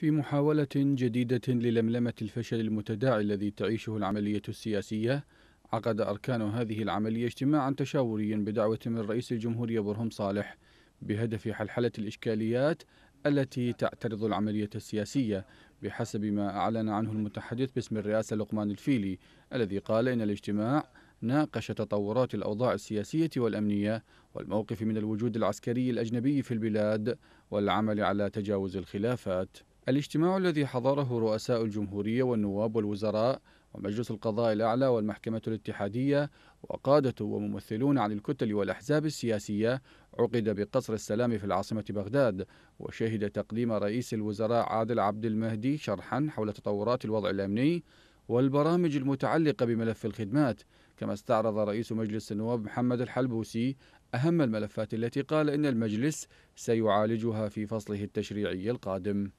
في محاولة جديدة للملمة الفشل المتداعي الذي تعيشه العملية السياسية عقد أركان هذه العملية اجتماعا تشاوريا بدعوة من رئيس الجمهورية برهم صالح بهدف حلحلة الإشكاليات التي تعترض العملية السياسية بحسب ما أعلن عنه المتحدث باسم الرئاسة لقمان الفيلي الذي قال إن الاجتماع ناقش تطورات الأوضاع السياسية والأمنية والموقف من الوجود العسكري الأجنبي في البلاد والعمل على تجاوز الخلافات الاجتماع الذي حضره رؤساء الجمهورية والنواب والوزراء ومجلس القضاء الأعلى والمحكمة الاتحادية وقادة وممثلون عن الكتل والأحزاب السياسية عقد بقصر السلام في العاصمة بغداد وشهد تقديم رئيس الوزراء عادل عبد المهدي شرحا حول تطورات الوضع الأمني والبرامج المتعلقة بملف الخدمات كما استعرض رئيس مجلس النواب محمد الحلبوسي أهم الملفات التي قال إن المجلس سيعالجها في فصله التشريعي القادم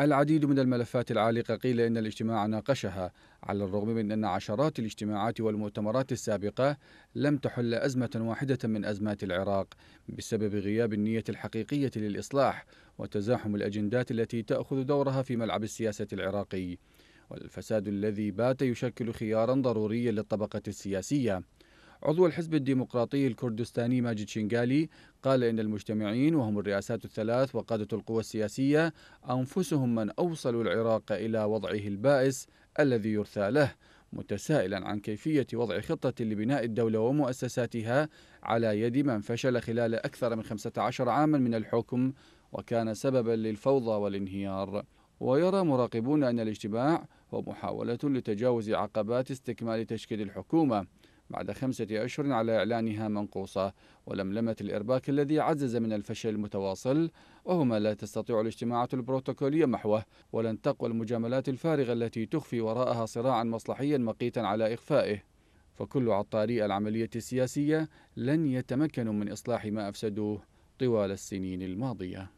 العديد من الملفات العالقة قيل إن الاجتماع ناقشها على الرغم من أن عشرات الاجتماعات والمؤتمرات السابقة لم تحل أزمة واحدة من أزمات العراق بسبب غياب النية الحقيقية للإصلاح وتزاحم الأجندات التي تأخذ دورها في ملعب السياسة العراقي والفساد الذي بات يشكل خيارا ضروريا للطبقة السياسية عضو الحزب الديمقراطي الكردستاني ماجد شنغالي قال إن المجتمعين وهم الرئاسات الثلاث وقادة القوى السياسية أنفسهم من أوصلوا العراق إلى وضعه البائس الذي يرثى له متسائلا عن كيفية وضع خطة لبناء الدولة ومؤسساتها على يد من فشل خلال أكثر من 15 عاما من الحكم وكان سببا للفوضى والانهيار ويرى مراقبون أن الاجتماع هو محاولة لتجاوز عقبات استكمال تشكيل الحكومة بعد خمسة أشهر على إعلانها منقوصة ولملمة الإرباك الذي عزز من الفشل المتواصل وهما لا تستطيع الاجتماعات البروتوكولية محوه ولن تقوى المجاملات الفارغة التي تخفي وراءها صراعا مصلحيا مقيتا على إخفائه فكل عطاري العملية السياسية لن يتمكنوا من إصلاح ما أفسدوه طوال السنين الماضية